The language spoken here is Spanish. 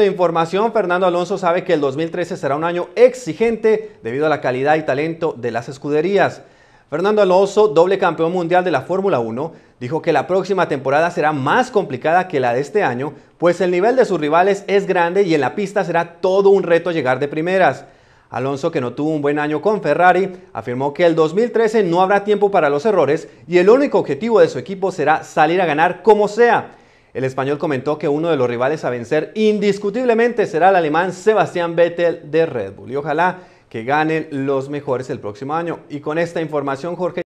de información, Fernando Alonso sabe que el 2013 será un año exigente debido a la calidad y talento de las escuderías. Fernando Alonso, doble campeón mundial de la Fórmula 1, dijo que la próxima temporada será más complicada que la de este año, pues el nivel de sus rivales es grande y en la pista será todo un reto llegar de primeras. Alonso, que no tuvo un buen año con Ferrari, afirmó que el 2013 no habrá tiempo para los errores y el único objetivo de su equipo será salir a ganar como sea. El español comentó que uno de los rivales a vencer indiscutiblemente será el alemán Sebastián Vettel de Red Bull y ojalá que ganen los mejores el próximo año. Y con esta información, Jorge.